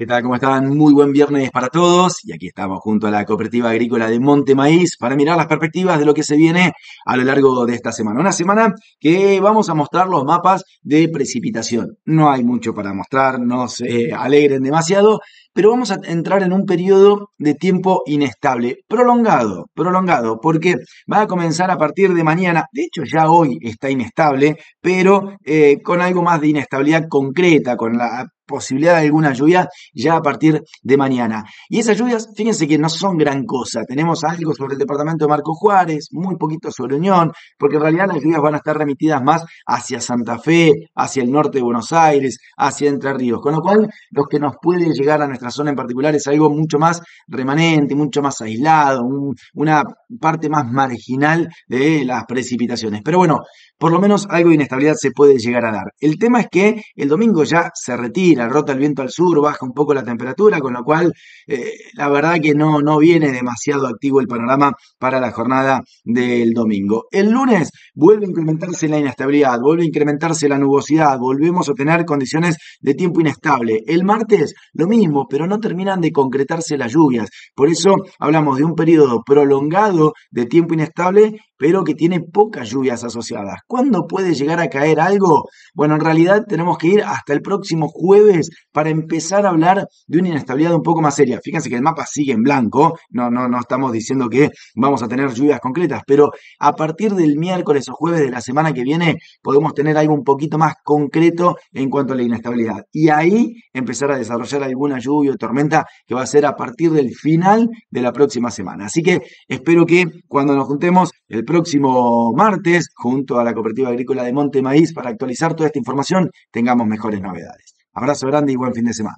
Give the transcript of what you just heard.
¿Qué tal? ¿Cómo están? Muy buen viernes para todos. Y aquí estamos junto a la Cooperativa Agrícola de Monte Maíz para mirar las perspectivas de lo que se viene a lo largo de esta semana. Una semana que vamos a mostrar los mapas de precipitación. No hay mucho para mostrar, no se alegren demasiado, pero vamos a entrar en un periodo de tiempo inestable, prolongado, prolongado, porque va a comenzar a partir de mañana. De hecho, ya hoy está inestable, pero eh, con algo más de inestabilidad concreta, con la posibilidad de alguna lluvia ya a partir de mañana. Y esas lluvias, fíjense que no son gran cosa. Tenemos algo sobre el departamento de Marco Juárez, muy poquito sobre Unión, porque en realidad las lluvias van a estar remitidas más hacia Santa Fe, hacia el norte de Buenos Aires, hacia Entre Ríos. Con lo cual, lo que nos puede llegar a nuestra zona en particular es algo mucho más remanente, mucho más aislado, una parte más marginal de las precipitaciones. Pero bueno, por lo menos algo de inestabilidad se puede llegar a dar. El tema es que el domingo ya se retira, rota el viento al sur, baja un poco la temperatura, con lo cual eh, la verdad que no, no viene demasiado activo el panorama para la jornada del domingo. El lunes vuelve a incrementarse la inestabilidad, vuelve a incrementarse la nubosidad, volvemos a tener condiciones de tiempo inestable. El martes lo mismo, pero no terminan de concretarse las lluvias. Por eso hablamos de un periodo prolongado de tiempo inestable pero que tiene pocas lluvias asociadas. ¿Cuándo puede llegar a caer algo? Bueno, en realidad tenemos que ir hasta el próximo jueves para empezar a hablar de una inestabilidad un poco más seria. Fíjense que el mapa sigue en blanco, no, no, no estamos diciendo que vamos a tener lluvias concretas, pero a partir del miércoles o jueves de la semana que viene podemos tener algo un poquito más concreto en cuanto a la inestabilidad. Y ahí empezar a desarrollar alguna lluvia o tormenta que va a ser a partir del final de la próxima semana. Así que espero que cuando nos juntemos el próximo martes, junto a la Cooperativa Agrícola de Monte Maíz, para actualizar toda esta información, tengamos mejores novedades. Abrazo grande y buen fin de semana.